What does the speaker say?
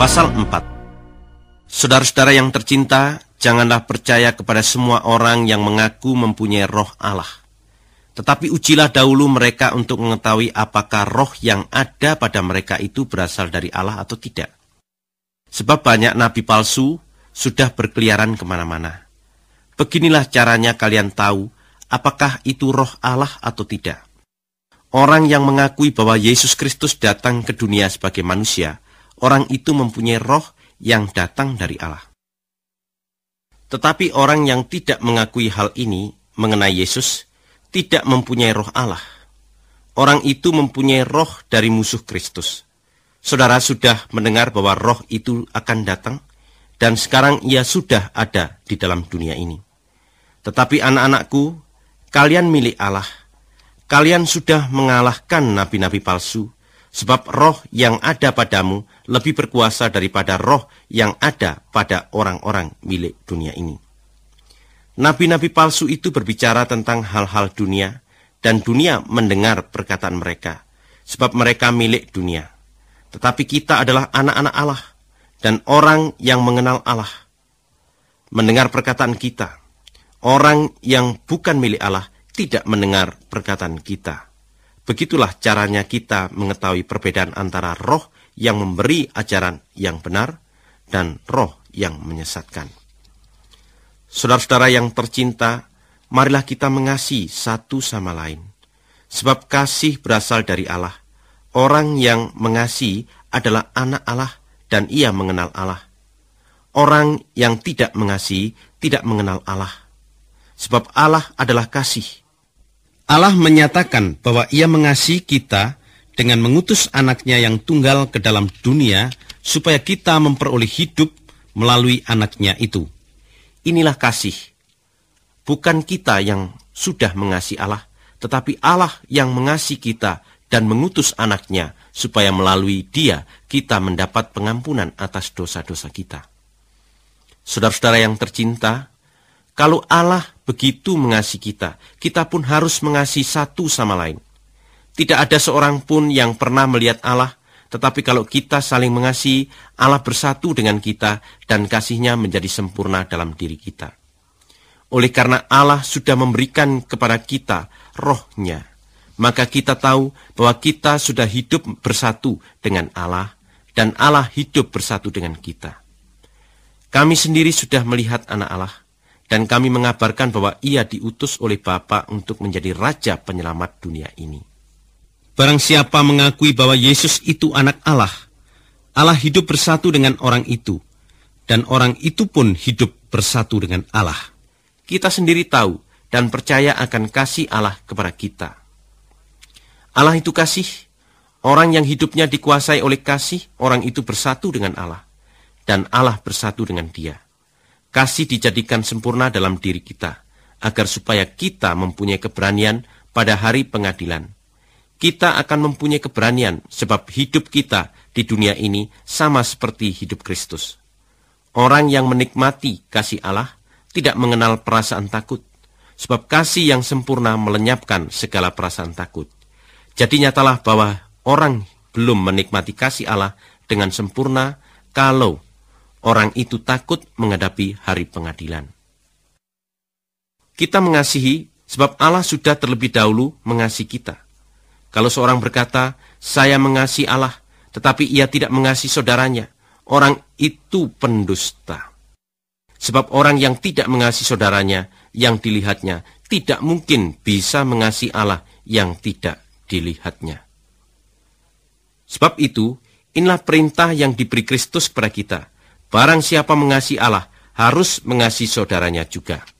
Pasal 4 Saudara-saudara yang tercinta, janganlah percaya kepada semua orang yang mengaku mempunyai roh Allah. Tetapi ujilah dahulu mereka untuk mengetahui apakah roh yang ada pada mereka itu berasal dari Allah atau tidak. Sebab banyak nabi palsu sudah berkeliaran kemana-mana. Beginilah caranya kalian tahu apakah itu roh Allah atau tidak. Orang yang mengakui bahwa Yesus Kristus datang ke dunia sebagai manusia, orang itu mempunyai roh yang datang dari Allah. Tetapi orang yang tidak mengakui hal ini mengenai Yesus tidak mempunyai roh Allah. Orang itu mempunyai roh dari musuh Kristus. Saudara sudah mendengar bahwa roh itu akan datang dan sekarang ia sudah ada di dalam dunia ini. Tetapi anak-anakku, kalian milik Allah. Kalian sudah mengalahkan nabi-nabi palsu Sebab roh yang ada padamu lebih berkuasa daripada roh yang ada pada orang-orang milik dunia ini. Nabi-nabi palsu itu berbicara tentang hal-hal dunia, dan dunia mendengar perkataan mereka, sebab mereka milik dunia. Tetapi kita adalah anak-anak Allah, dan orang yang mengenal Allah. Mendengar perkataan kita, orang yang bukan milik Allah tidak mendengar perkataan kita Begitulah caranya kita mengetahui perbedaan antara roh yang memberi ajaran yang benar dan roh yang menyesatkan. Saudara-saudara yang tercinta, marilah kita mengasihi satu sama lain. Sebab kasih berasal dari Allah. Orang yang mengasihi adalah anak Allah dan ia mengenal Allah. Orang yang tidak mengasihi tidak mengenal Allah. Sebab Allah adalah kasih. Allah menyatakan bahwa ia mengasihi kita dengan mengutus anaknya yang tunggal ke dalam dunia supaya kita memperoleh hidup melalui anaknya itu. Inilah kasih. Bukan kita yang sudah mengasihi Allah, tetapi Allah yang mengasihi kita dan mengutus anaknya supaya melalui dia kita mendapat pengampunan atas dosa-dosa kita. Saudara-saudara yang tercinta, kalau Allah begitu mengasihi kita, kita pun harus mengasihi satu sama lain. Tidak ada seorang pun yang pernah melihat Allah, tetapi kalau kita saling mengasihi, Allah bersatu dengan kita dan kasihnya menjadi sempurna dalam diri kita. Oleh karena Allah sudah memberikan kepada kita rohnya, maka kita tahu bahwa kita sudah hidup bersatu dengan Allah dan Allah hidup bersatu dengan kita. Kami sendiri sudah melihat anak Allah, dan kami mengabarkan bahwa ia diutus oleh Bapa untuk menjadi Raja Penyelamat dunia ini. Barang siapa mengakui bahwa Yesus itu anak Allah, Allah hidup bersatu dengan orang itu, dan orang itu pun hidup bersatu dengan Allah. Kita sendiri tahu dan percaya akan kasih Allah kepada kita. Allah itu kasih, orang yang hidupnya dikuasai oleh kasih, orang itu bersatu dengan Allah, dan Allah bersatu dengan dia kasih dijadikan sempurna dalam diri kita, agar supaya kita mempunyai keberanian pada hari pengadilan. Kita akan mempunyai keberanian sebab hidup kita di dunia ini sama seperti hidup Kristus. Orang yang menikmati kasih Allah tidak mengenal perasaan takut, sebab kasih yang sempurna melenyapkan segala perasaan takut. Jadi nyatalah bahwa orang belum menikmati kasih Allah dengan sempurna kalau orang itu takut menghadapi hari pengadilan. Kita mengasihi sebab Allah sudah terlebih dahulu mengasihi kita. Kalau seorang berkata, saya mengasihi Allah, tetapi ia tidak mengasihi saudaranya, orang itu pendusta. Sebab orang yang tidak mengasihi saudaranya yang dilihatnya tidak mungkin bisa mengasihi Allah yang tidak dilihatnya. Sebab itu, inilah perintah yang diberi Kristus kepada kita, Barang siapa mengasihi Allah, harus mengasihi saudaranya juga.